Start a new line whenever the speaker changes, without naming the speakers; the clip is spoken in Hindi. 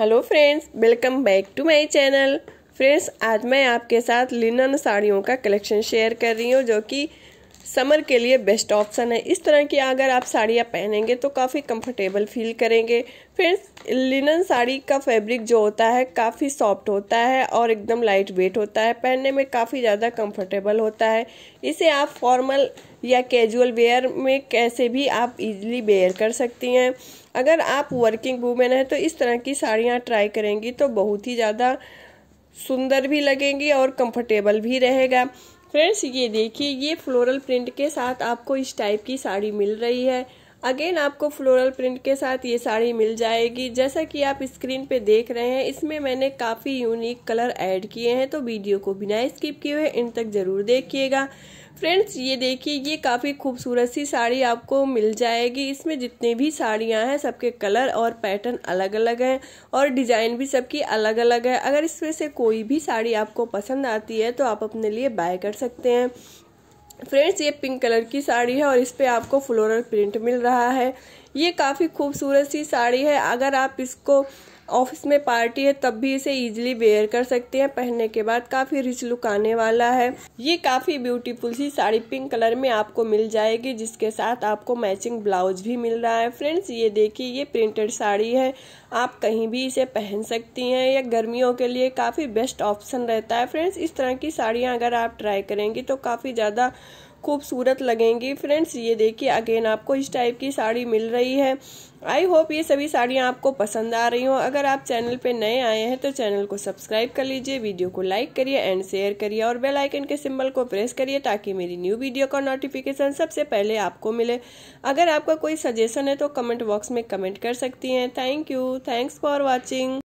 hello friends welcome back to my channel friends आज मैं आपके साथ लिनन साड़ियों का कलेक्शन शेयर कर रही हूँ जो कि समर के लिए बेस्ट ऑप्शन है इस तरह की अगर आप साड़ियाँ पहनेंगे तो काफ़ी कंफर्टेबल फील करेंगे फिर लिनन साड़ी का फैब्रिक जो होता है काफ़ी सॉफ्ट होता है और एकदम लाइट वेट होता है पहनने में काफ़ी ज़्यादा कंफर्टेबल होता है इसे आप फॉर्मल या कैजुअल वेयर में कैसे भी आप इजीली वेयर कर सकती हैं अगर आप वर्किंग वूमेन हैं तो इस तरह की साड़ियाँ ट्राई करेंगी तो बहुत ही ज़्यादा सुंदर भी लगेंगी और कंफर्टेबल भी रहेगा फ्रेंड्स ये देखिए ये फ्लोरल प्रिंट के साथ आपको इस टाइप की साड़ी मिल रही है अगेन आपको फ्लोरल प्रिंट के साथ ये साड़ी मिल जाएगी जैसा कि आप स्क्रीन पे देख रहे हैं इसमें मैंने काफ़ी यूनिक कलर ऐड किए हैं तो वीडियो को बिना स्किप किए हुए इन तक ज़रूर देखिएगा फ्रेंड्स ये देखिए ये काफ़ी खूबसूरत सी साड़ी आपको मिल जाएगी इसमें जितनी भी साड़ियाँ हैं सबके कलर और पैटर्न अलग अलग हैं और डिज़ाइन भी सबकी अलग अलग है अगर इसमें से कोई भी साड़ी आपको पसंद आती है तो आप अपने लिए बाय कर सकते हैं फ्रेंड्स ये पिंक कलर की साड़ी है और इस पर आपको फ्लोरल प्रिंट मिल रहा है ये काफ़ी खूबसूरत सी साड़ी है अगर आप इसको ऑफिस में पार्टी है तब भी इसे इजीली वेयर कर सकते हैं पहनने के बाद काफी रिच लुक आने वाला है ये काफी ब्यूटीफुल सी साड़ी पिंक कलर में आपको मिल जाएगी जिसके साथ आपको मैचिंग ब्लाउज भी मिल रहा है फ्रेंड्स ये देखिए ये प्रिंटेड साड़ी है आप कहीं भी इसे पहन सकती हैं यह गर्मियों के लिए काफ़ी बेस्ट ऑप्शन रहता है फ्रेंड्स इस तरह की साड़ियाँ अगर आप ट्राई करेंगी तो काफ़ी ज़्यादा खूबसूरत लगेंगी फ्रेंड्स ये देखिए अगेन आपको इस टाइप की साड़ी मिल रही है आई होप ये सभी साड़ियाँ आपको पसंद आ रही हों अगर आप चैनल पे नए आए हैं तो चैनल को सब्सक्राइब कर लीजिए वीडियो को लाइक करिए एंड शेयर करिए और बेल आइकन के सिंबल को प्रेस करिए ताकि मेरी न्यू वीडियो का नोटिफिकेशन सबसे पहले आपको मिले अगर आपका कोई सजेशन है तो कमेंट बॉक्स में कमेंट कर सकती हैं thank you thanks for watching